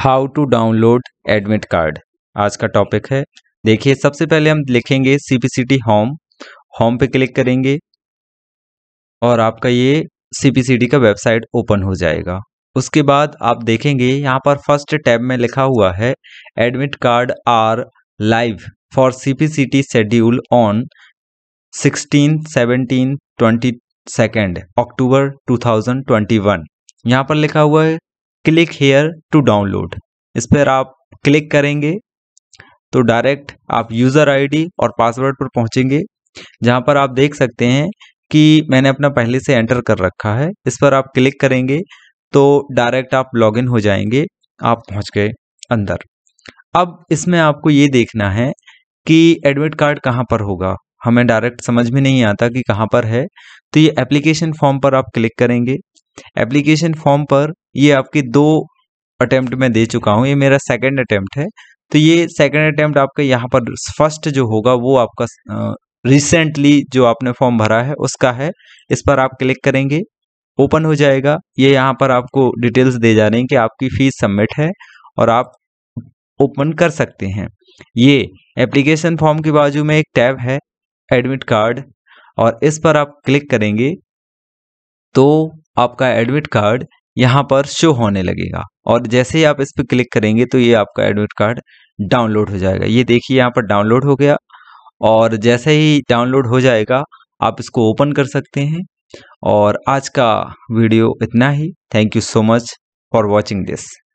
how to download admit card आज का topic है देखिए सबसे पहले हम लिखेंगे C C P T home home पे क्लिक करेंगे और आपका ये सी सी पी टी का वेबसाइट ओपन हो जाएगा उसके बाद आप देखेंगे यहाँ पर फर्स्ट टैब में लिखा हुआ है admit card are live for C C P T schedule on sixteen seventeen twenty second October two thousand twenty one यहाँ पर लिखा हुआ है क्लिक हेयर टू डाउनलोड इस पर आप क्लिक करेंगे तो डायरेक्ट आप यूज़र आईडी और पासवर्ड पर पहुंचेंगे जहां पर आप देख सकते हैं कि मैंने अपना पहले से एंटर कर रखा है इस पर आप क्लिक करेंगे तो डायरेक्ट आप लॉगिन हो जाएंगे आप पहुंच गए अंदर अब इसमें आपको ये देखना है कि एडमिट कार्ड कहाँ पर होगा हमें डायरेक्ट समझ में नहीं आता कि कहाँ पर है तो ये एप्लीकेशन फॉर्म पर आप क्लिक करेंगे एप्लीकेशन फॉर्म पर ये आपके दो अटेम्प्ट में दे चुका हूँ ये मेरा सेकेंड अटेम्प्ट है तो ये सेकेंड अटेम्प्ट आपके यहाँ पर फर्स्ट जो होगा वो आपका रिसेंटली जो आपने फॉर्म भरा है उसका है इस पर आप क्लिक करेंगे ओपन हो जाएगा ये यहाँ पर आपको डिटेल्स दे जा रहे हैं कि आपकी फीस सबमिट है और आप ओपन कर सकते हैं ये एप्लीकेशन फॉर्म के बाजू में एक टैब है एडमिट कार्ड और इस पर आप क्लिक करेंगे तो आपका एडमिट कार्ड यहाँ पर शो होने लगेगा और जैसे ही आप इस पर क्लिक करेंगे तो ये आपका एडमिट कार्ड डाउनलोड हो जाएगा ये देखिए यहाँ पर डाउनलोड हो गया और जैसे ही डाउनलोड हो जाएगा आप इसको ओपन कर सकते हैं और आज का वीडियो इतना ही thank you so much for watching this